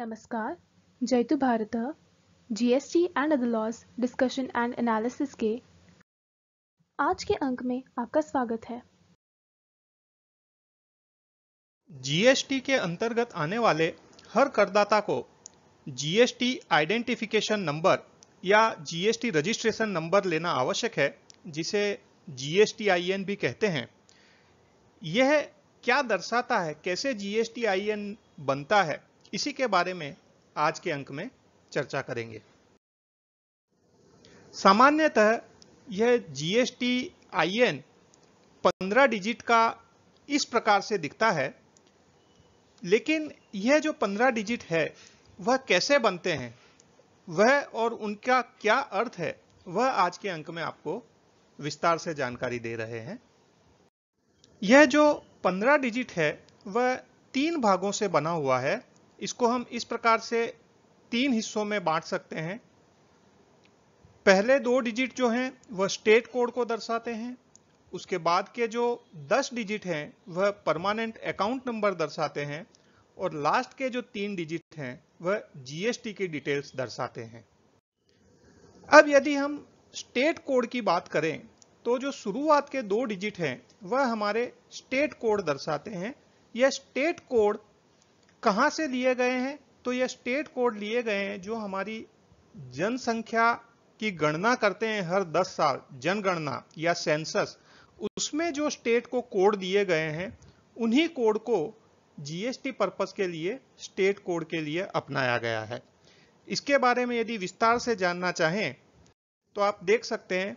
नमस्कार जयतु तो Bharat GST and other laws discussion and analysis के आज के अंक में आपका स्वागत है जीएसटी के अंतर्गत आने वाले हर करदाता को जीएसटी आइडेंटिफिकेशन नंबर या जीएसटी रजिस्ट्रेशन नंबर लेना आवश्यक है जिसे जीएसटी एन भी कहते हैं यह क्या दर्शाता है कैसे जीएसटी एन बनता है इसी के बारे में आज के अंक में चर्चा करेंगे सामान्यतः यह जीएसटी आईएन 15 डिजिट का इस प्रकार से दिखता है लेकिन यह जो 15 डिजिट है वह कैसे बनते हैं वह और उनका क्या अर्थ है वह आज के अंक में आपको विस्तार से जानकारी दे रहे हैं यह जो 15 डिजिट है वह तीन भागों से बना हुआ है इसको हम इस प्रकार से तीन हिस्सों में बांट सकते हैं पहले दो डिजिट जो हैं वह स्टेट कोड को दर्शाते हैं उसके बाद के जो दस डिजिट हैं वह परमानेंट अकाउंट नंबर दर्शाते हैं और लास्ट के जो तीन डिजिट हैं वह जीएसटी की डिटेल्स दर्शाते हैं अब यदि हम स्टेट कोड की बात करें तो जो शुरुआत के दो डिजिट हैं वह हमारे स्टेट कोड दर्शाते हैं यह स्टेट कोड कहाँ से लिए गए हैं तो ये स्टेट कोड लिए गए हैं जो हमारी जनसंख्या की गणना करते हैं हर 10 साल जनगणना या सेंसस उसमें जो स्टेट को कोड दिए गए हैं उन्हीं कोड को जीएसटी पर्पस के लिए स्टेट कोड के लिए अपनाया गया है इसके बारे में यदि विस्तार से जानना चाहें तो आप देख सकते हैं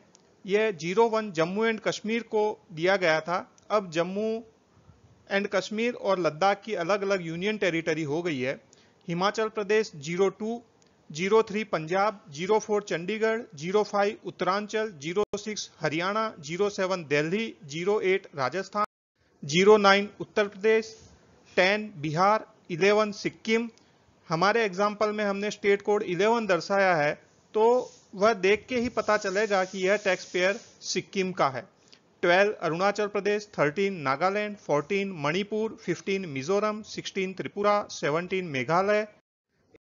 यह zero one Jammu and Kashmir को दिया गया था अब जम्मू एंड कश्मीर और लद्दाख की अलग अलग यूनियन टेरिटरी हो गई है Himachal Pradesh zero two zero three Punjab zero four Chandigarh zero five Uttaranchal zero six Haryana zero seven Delhi zero eight Rajasthan zero nine Uttar Pradesh ten Bihar eleven Sikkim हमारे एग्जाम्पल में हमने स्टेट कोड इलेवन दर्शाया है तो वह देख के ही पता चलेगा कि यह टैक्स पेयर सिक्किम का है twelve Arunachal Pradesh thirteen Nagaland fourteen Manipur fifteen Mizoram sixteen Tripura seventeen Meghalaya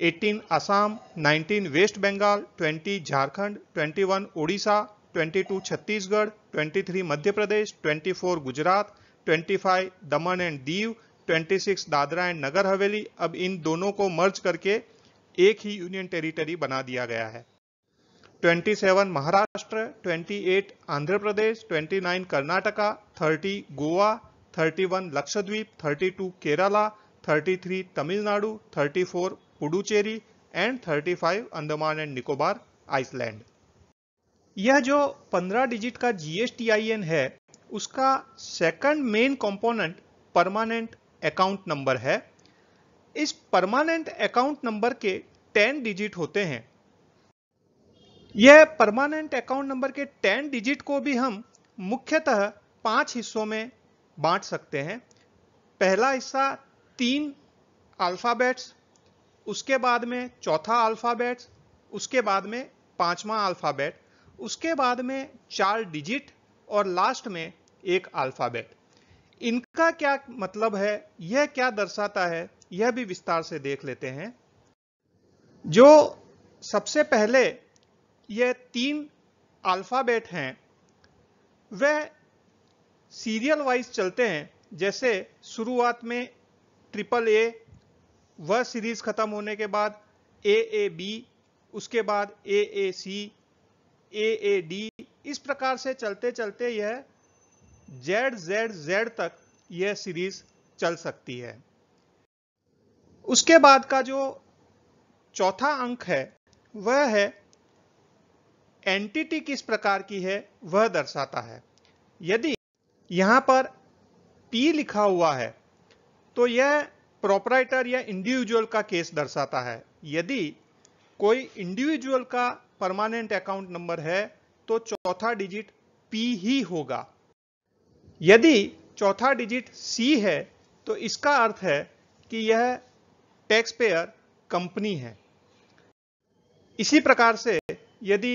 18 Assam 19 West Bengal 20 Jharkhand 21 Odisha 22 Chhattisgarh 23 Madhya Pradesh 24 Gujarat 25 Daman and Diu 26 Dadra and Nagar Haveli अब इन दोनों को मर्ज करके एक ही यूनियन टेरिटरी बना दिया गया है 27 Maharashtra 28 Andhra Pradesh 29 Karnataka 30 Goa 31 Lakshadweep 32 Kerala 33 Tamil Nadu 34 Puducherry and 35 Andaman and Nicobar island यह जो 15 डिजिट का जीएसटीआईएन है उसका second main component permanent account number है इस परमानेंट अकाउंट नंबर के 10 डिजिट होते हैं यह परमानेंट अकाउंट नंबर के टेन डिजिट को भी हम मुख्यतः पांच हिस्सों में बांट सकते हैं पहला हिस्सा तीन अल्फ़ाबेट्स उसके बाद में चौथा अल्फ़ाबेट्स उसके बाद में पांचवा अल्फ़ाबेट उसके बाद में चार डिजिट और लास्ट में एक अल्फ़ाबेट इनका क्या मतलब है यह क्या दर्शाता है यह भी विस्तार से देख लेते हैं जो सबसे पहले ये तीन अल्फ़ाबेट हैं वह सीरियल वाइज चलते हैं जैसे शुरुआत में ट्रिपल ए वह सीरीज़ ख़त्म होने के बाद ए ए बी उसके बाद ए ए सी ए ए डी इस प्रकार से चलते चलते यह जेड जेड जेड तक यह सीरीज़ चल सकती है उसके बाद का जो चौथा अंक है वह है एंटिटी किस प्रकार की है वह दर्शाता है यदि यहां पर पी लिखा हुआ है तो यह प्रोपराइटर या इंडिविजुअल का केस दर्शाता है यदि कोई इंडिविजुअल का परमानेंट अकाउंट नंबर है तो चौथा डिजिट पी ही होगा यदि चौथा डिजिट सी है तो इसका अर्थ है कि यह टैक्स पेयर कंपनी है इसी प्रकार से यदि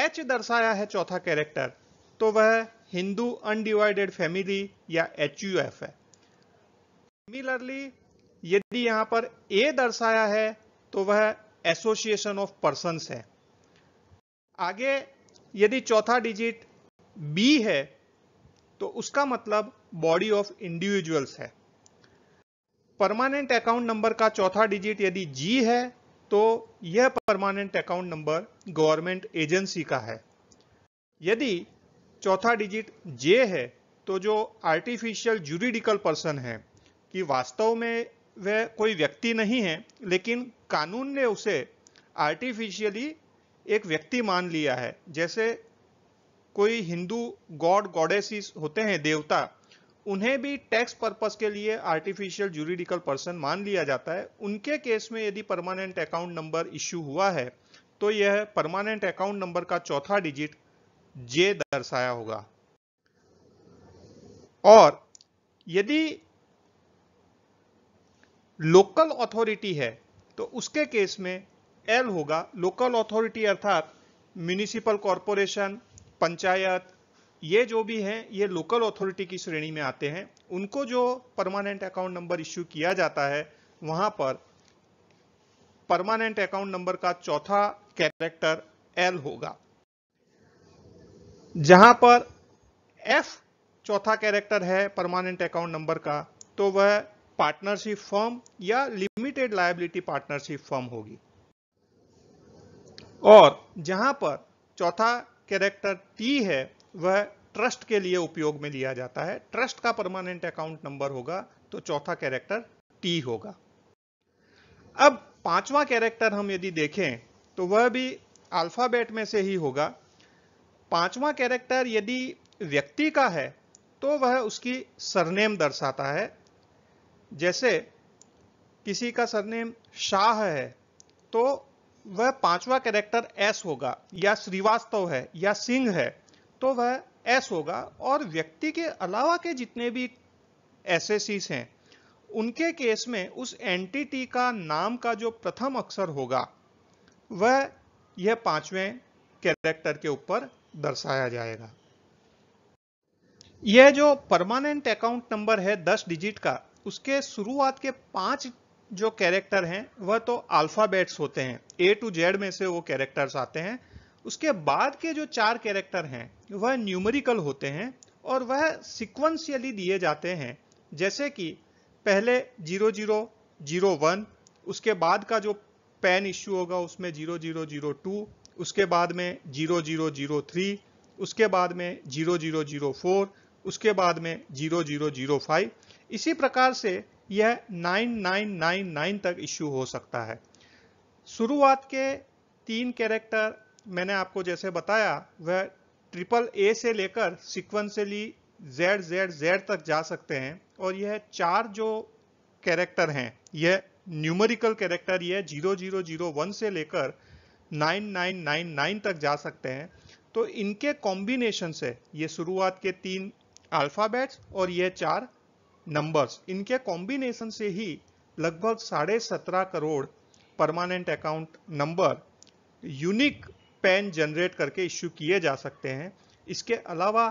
एच दर्शाया है चौथा कैरेक्टर तो वह हिंदू अनडिवाइडेड फैमिली या एच है सिमिलरली यदि यहां पर ए दर्शाया है तो वह एसोसिएशन ऑफ पर्सन है आगे यदि चौथा डिजिट बी है तो उसका मतलब बॉडी ऑफ इंडिविजुअल्स है परमानेंट अकाउंट नंबर का चौथा डिजिट यदि जी है तो यह permanent account number government agency का है यदि चौथा डिजिट जे है तो जो आर्टिफिशियल जुरिडिकल पर्सन है कि वास्तव में वह कोई व्यक्ति नहीं है लेकिन कानून ने उसे आर्टिफिशियली एक व्यक्ति मान लिया है जैसे कोई हिंदू गॉड गॉडेसिस होते हैं देवता उन्हें भी टैक्स पर्पज के लिए आर्टिफिशियल जुरिडिकल पर्सन मान लिया जाता है उनके केस में यदि परमानेंट अकाउंट नंबर इश्यू हुआ है तो यह परमानेंट अकाउंट नंबर का चौथा डिजिट जे दर्शाया होगा और यदि लोकल अथॉरिटी है तो उसके केस में एल होगा लोकल अथॉरिटी अर्थात म्यूनिसिपल कॉरपोरेशन पंचायत ये जो भी हैं ये लोकल अथॉरिटी की श्रेणी में आते हैं उनको जो परमानेंट अकाउंट नंबर इश्यू किया जाता है वहाँ पर परमानेंट अकाउंट नंबर का चौथा कैरेक्टर एल होगा जहां पर एफ चौथा कैरेक्टर है परमानेंट अकाउंट नंबर का तो वह पार्टनरशिप फर्म या लिमिटेड लायबिलिटी पार्टनरशिप फर्म होगी और जहां पर चौथा कैरेक्टर टी है वह ट्रस्ट के लिए उपयोग में लिया जाता है ट्रस्ट का परमानेंट अकाउंट नंबर होगा तो चौथा कैरेक्टर टी होगा अब पांचवा कैरेक्टर हम यदि देखें तो वह भी अल्फाबेट में से ही होगा पांचवा कैरेक्टर यदि व्यक्ति का है तो वह उसकी सरनेम दर्शाता है जैसे किसी का सरनेम शाह है तो वह पांचवा कैरेक्टर एस होगा या श्रीवास्तव है या सिंह है तो वह एस होगा और व्यक्ति के अलावा के जितने भी एसेसिस हैं उनके केस में उस एंटिटी का नाम का जो प्रथम अक्षर होगा वह यह पांचवें कैरेक्टर के ऊपर दर्शाया जाएगा यह जो परमानेंट अकाउंट नंबर है दस डिजिट का उसके शुरुआत के पांच जो कैरेक्टर हैं वह तो अल्फाबेट्स होते हैं ए टू जेड में से वो कैरेक्टर्स आते हैं उसके बाद के जो चार कैरेक्टर हैं वह न्यूमरिकल होते हैं और वह सिक्वेंशियली दिए जाते हैं जैसे कि पहले जीरो जीरो जीरो वन उसके बाद का जो पेन इश्यू होगा उसमें जीरो जीरो जीरो टू उसके बाद में जीरो जीरो जीरो थ्री उसके बाद में जीरो जीरो जीरो फोर उसके बाद में जीरो जीरो जीरो फाइव इसी प्रकार से यह नाइन नाइन नाइन नाइन तक इश्यू हो सकता है शुरुआत के तीन कैरेक्टर मैंने आपको जैसे बताया वह ट्रिपल ए से लेकर सिक्वेंसली जेड जेड जेड तक जा सकते हैं और यह चार जो कैरेक्टर हैं यह न्यूमेरिकल कैरेक्टर यह जीरो जीरो जीरो वन से लेकर नाइन नाइन नाइन नाइन तक जा सकते हैं तो इनके कॉम्बिनेशन से ये शुरुआत के तीन अल्फ़ाबेट्स और ये चार नंबर्स इनके कॉम्बिनेशन से ही लगभग साढ़े सत्रह crore permanent account number unique PAN generate करके इश्यू किए जा सकते हैं इसके अलावा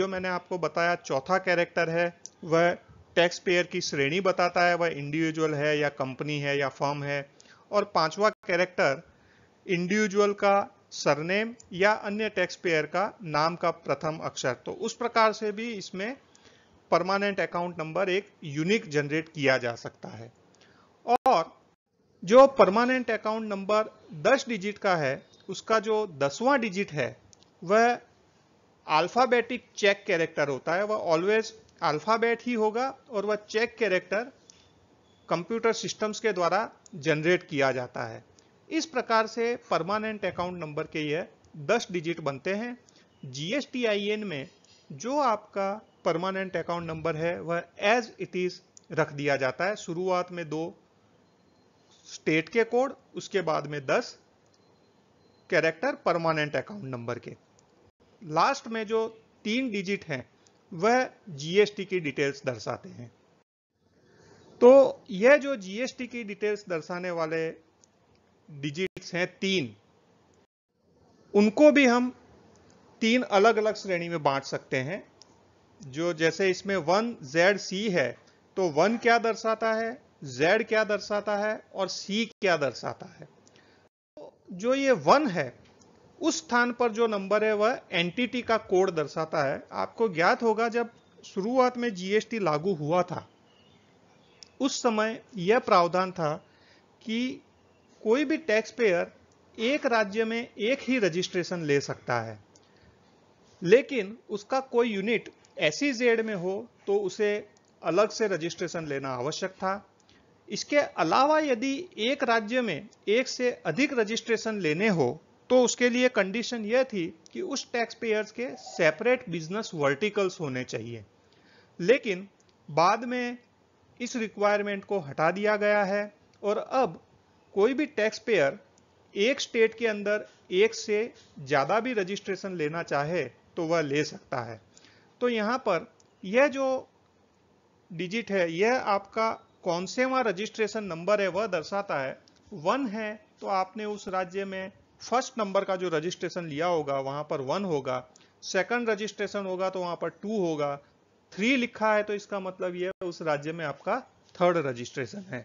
जो मैंने आपको बताया चौथा कैरेक्टर है वह टैक्स पेयर की श्रेणी बताता है वह इंडिविजुअल है या कंपनी है या फर्म है और पांचवा कैरेक्टर इंडिविजुअल का सरनेम या अन्य टैक्स पेयर का नाम का प्रथम अक्षर तो उस प्रकार से भी इसमें परमानेंट अकाउंट नंबर एक यूनिक जनरेट किया जा सकता है और जो परमानेंट अकाउंट नंबर 10 डिजिट का है उसका जो दसवां डिजिट है वह अल्फ़ाबेटिक चेक कैरेक्टर होता है वह ऑलवेज अल्फ़ाबेट ही होगा और वह चेक कैरेक्टर कंप्यूटर सिस्टम्स के द्वारा जनरेट किया जाता है इस प्रकार से परमानेंट अकाउंट नंबर के यह दस डिजिट बनते हैं जी में जो आपका परमानेंट अकाउंट नंबर है वह एज इट इज़ रख दिया जाता है शुरुआत में दो स्टेट के कोड उसके बाद में दस कैरेक्टर परमानेंट अकाउंट नंबर के लास्ट में जो तीन डिजिट हैं वह जीएसटी की डिटेल्स दर्शाते हैं तो यह जो जीएसटी की डिटेल्स दर्शाने वाले डिजिट्स हैं तीन उनको भी हम तीन अलग अलग श्रेणी में बांट सकते हैं जो जैसे इसमें वन जेड सी है तो वन क्या दर्शाता है जेड क्या दर्शाता है और सी क्या दर्शाता है जो ये वन है उस स्थान पर जो नंबर है वह एंटिटी का कोड दर्शाता है आपको ज्ञात होगा जब शुरुआत में जीएसटी लागू हुआ था उस समय यह प्रावधान था कि कोई भी टैक्स पेयर एक राज्य में एक ही रजिस्ट्रेशन ले सकता है लेकिन उसका कोई यूनिट एसी जेड में हो तो उसे अलग से रजिस्ट्रेशन लेना आवश्यक था इसके अलावा यदि एक राज्य में एक से अधिक रजिस्ट्रेशन लेने हो तो उसके लिए कंडीशन यह थी कि उस टैक्स पेयर्स के सेपरेट बिजनेस वर्टिकल्स होने चाहिए लेकिन बाद में इस रिक्वायरमेंट को हटा दिया गया है और अब कोई भी टैक्स पेयर एक स्टेट के अंदर एक से ज़्यादा भी रजिस्ट्रेशन लेना चाहे तो वह ले सकता है तो यहाँ पर यह जो डिजिट है यह आपका कौन से वहाँ रजिस्ट्रेशन नंबर है वह दर्शाता है वन है तो आपने उस राज्य में फर्स्ट नंबर का जो रजिस्ट्रेशन लिया होगा वहाँ पर वन होगा सेकंड रजिस्ट्रेशन होगा तो वहाँ पर टू होगा थ्री लिखा है तो इसका मतलब यह उस राज्य में आपका थर्ड रजिस्ट्रेशन है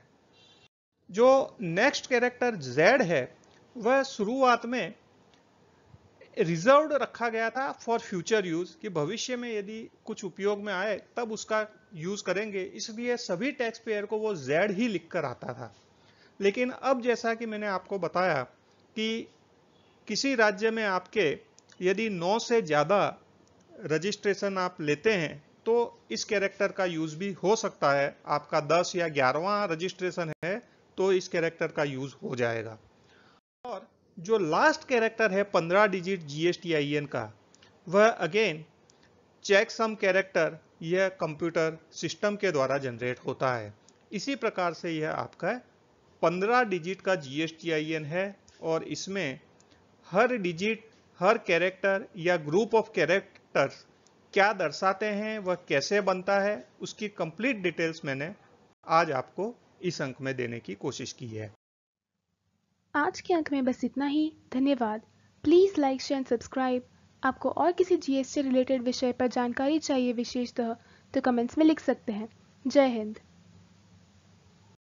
जो नेक्स्ट कैरेक्टर जेड है वह शुरुआत में रिजर्व रखा गया था फॉर फ्यूचर यूज कि भविष्य में यदि कुछ उपयोग में आए तब उसका यूज करेंगे इसलिए सभी टैक्स पेयर को वो जेड ही लिख कर आता था लेकिन अब जैसा कि मैंने आपको बताया कि किसी राज्य में आपके यदि नौ से ज़्यादा रजिस्ट्रेशन आप लेते हैं तो इस कैरेक्टर का यूज भी हो सकता है आपका दस या ग्यारहवा रजिस्ट्रेशन है तो इस कैरेक्टर का यूज हो जाएगा और जो लास्ट कैरेक्टर है पंद्रह डिजिट जीएसटीआईएन का वह अगेन चेक सम कैरेक्टर यह कंप्यूटर सिस्टम के द्वारा जनरेट होता है इसी प्रकार से यह आपका पंद्रह डिजिट का जीएसटीआईएन है और इसमें हर डिजिट हर कैरेक्टर या ग्रुप ऑफ कैरेक्टर्स क्या दर्शाते हैं वह कैसे बनता है उसकी कंप्लीट डिटेल्स मैंने आज आपको इस अंक में देने की कोशिश की है आज के अंक में बस इतना ही धन्यवाद please like share and subscribe आपको और किसी जीएसटी रिलेटेड विषय पर जानकारी चाहिए विशेषतः तो कमेंट्स में लिख सकते हैं जय हिंद